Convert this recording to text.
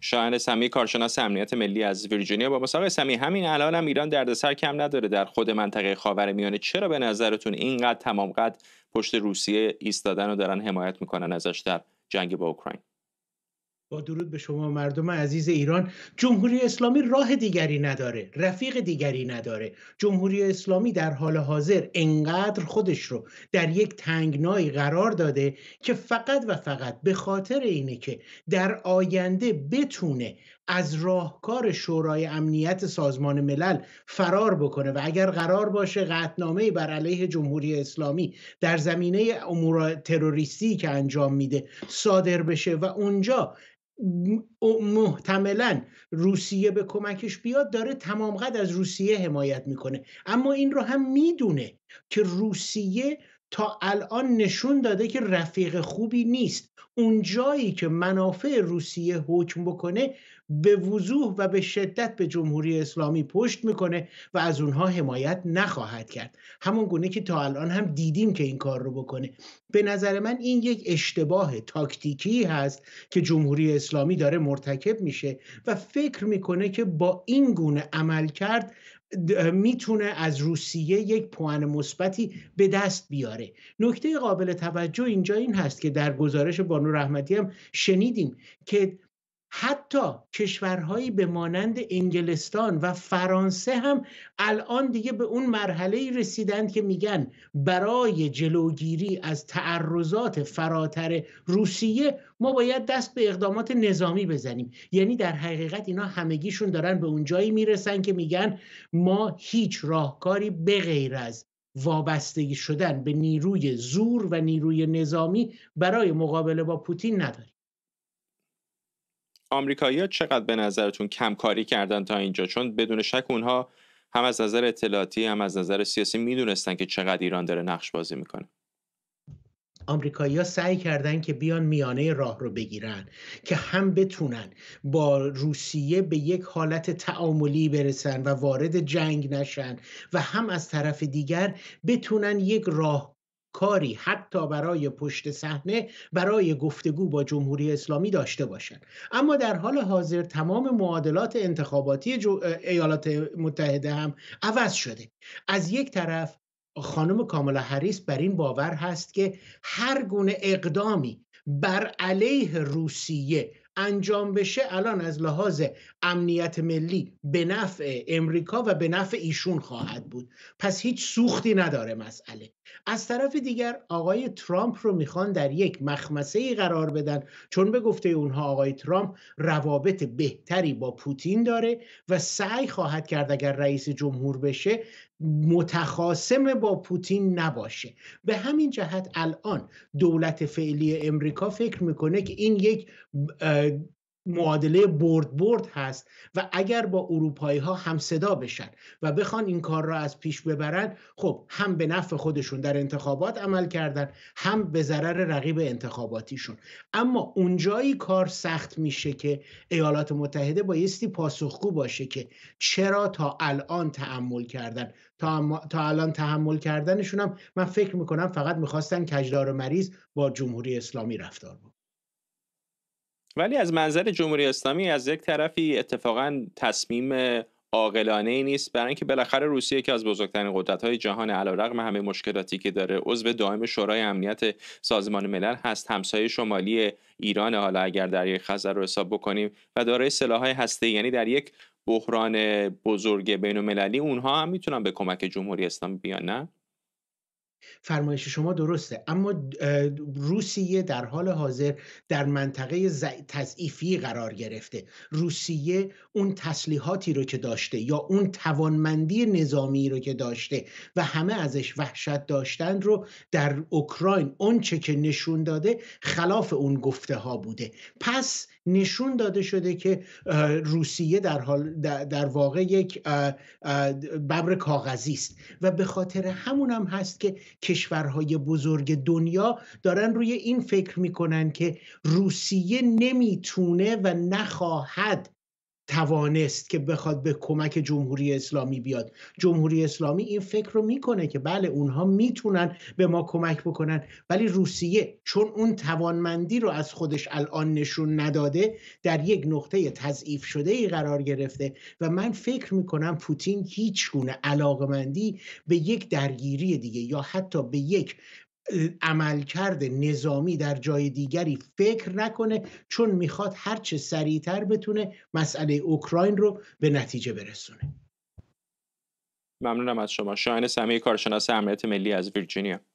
شاعر سمی کارشناس امنیت ملی از ویرجینیا با مساق سمی همین الان هم ایران دردسر کم نداره در خود منطقه خاور میانه چرا به نظرتون اینقدر تمام قد پشت روسیه ایستادن و دارن حمایت میکنن ازش در جنگ با اوکراین با درود به شما مردم عزیز ایران جمهوری اسلامی راه دیگری نداره رفیق دیگری نداره جمهوری اسلامی در حال حاضر انقدر خودش رو در یک تنگنایی قرار داده که فقط و فقط به خاطر اینه که در آینده بتونه از راهکار شورای امنیت سازمان ملل فرار بکنه و اگر قرار باشه قطنامه بر علیه جمهوری اسلامی در زمینه امور تروریستی که انجام میده صادر بشه و اونجا محتملا روسیه به کمکش بیاد داره تمام قد از روسیه حمایت میکنه اما این رو هم میدونه که روسیه تا الان نشون داده که رفیق خوبی نیست اون جایی که منافع روسیه حکم بکنه به وضوح و به شدت به جمهوری اسلامی پشت میکنه و از اونها حمایت نخواهد کرد همون گونه که تا الان هم دیدیم که این کار رو بکنه به نظر من این یک اشتباه تاکتیکی هست که جمهوری اسلامی داره مرتکب میشه و فکر میکنه که با این گونه عمل کرد میتونه از روسیه یک پوان مثبتی به دست بیاره نکته قابل توجه اینجا این هست که در گزارش بانو رحمتی هم شنیدیم که حتی کشورهایی به مانند انگلستان و فرانسه هم الان دیگه به اون مرحله رسیدند که میگن برای جلوگیری از تعرضات فراتر روسیه ما باید دست به اقدامات نظامی بزنیم یعنی در حقیقت اینا همگیشون دارن به اون جایی میرسن که میگن ما هیچ راهکاری به غیر از وابستگی شدن به نیروی زور و نیروی نظامی برای مقابله با پوتین نداریم آمریکایی‌ها چقدر به نظرتون کمکاری کردن تا اینجا چون بدون شک اونها هم از نظر اطلاعاتی هم از نظر سیاسی میدونستن که چقدر ایران داره نقش بازی میکنه آمریکایی‌ها سعی کردن که بیان میانه راه رو بگیرن که هم بتونن با روسیه به یک حالت تعاملی برسن و وارد جنگ نشن و هم از طرف دیگر بتونن یک راه کاری حتی برای پشت صحنه برای گفتگو با جمهوری اسلامی داشته باشند اما در حال حاضر تمام معادلات انتخاباتی ایالات متحده هم عوض شده از یک طرف خانم کاملا هریس بر این باور هست که هر گونه اقدامی بر علیه روسیه انجام بشه الان از لحاظ امنیت ملی به نفع امریکا و به نفع ایشون خواهد بود پس هیچ سوختی نداره مسئله از طرف دیگر آقای ترامپ رو میخوان در یک مخمسه ای قرار بدن چون به گفته اونها آقای ترامپ روابط بهتری با پوتین داره و سعی خواهد کرد اگر رئیس جمهور بشه متخاسم با پوتین نباشه به همین جهت الان دولت فعلی امریکا فکر میکنه که این یک معادله برد برد هست و اگر با اروپایی ها هم صدا بشن و بخوان این کار را از پیش ببرن خب هم به نفع خودشون در انتخابات عمل کردن هم به ضرر رقیب انتخاباتیشون اما اونجایی کار سخت میشه که ایالات متحده بایستی پاسخگو باشه که چرا تا الان تحمل کردن تا, تا الان تحمل کردنشون هم من فکر میکنم فقط میخواستن کجدار و مریض با جمهوری اسلامی رفتار بود ولی از منظر جمهوری اسلامی از یک طرفی اتفاقا تصمیم عاقلانه ای نیست برای اینکه بالاخره روسیه که از بزرگترین قدرت های جهان علیرغم همه مشکلاتی که داره عضو دائم شورای امنیت سازمان ملل هست همسایه شمالی ایران حالا اگر در یک خزر رو حساب بکنیم و دارای سلاحهای هسته یعنی در یک بحران بزرگ بین المللی اونها هم میتونن به کمک جمهوری اسلامی بیان نه فرمایش شما درسته اما روسیه در حال حاضر در منطقه تضعیفی قرار گرفته روسیه اون تسلیحاتی رو که داشته یا اون توانمندی نظامی رو که داشته و همه ازش وحشت داشتند رو در اوکراین اون چه که نشون داده خلاف اون گفته ها بوده پس نشون داده شده که روسیه در, حال در واقع یک ببر کاغذی است و به خاطر همون هم هست که کشورهای بزرگ دنیا دارن روی این فکر میکنن که روسیه نمیتونه و نخواهد توانست که بخواد به کمک جمهوری اسلامی بیاد جمهوری اسلامی این فکر رو میکنه که بله اونها میتونن به ما کمک بکنن ولی روسیه چون اون توانمندی رو از خودش الان نشون نداده در یک نقطه تضعیف شده ای قرار گرفته و من فکر میکنم پوتین هیچ گونه علاقمندی به یک درگیری دیگه یا حتی به یک عملکرد نظامی در جای دیگری فکر نکنه چون میخواد هرچه سریعتر بتونه مسئله اوکراین رو به نتیجه برسونه ممنونم از شما شاهین سمیه کارشناس امنیت ملی از ویرجینیا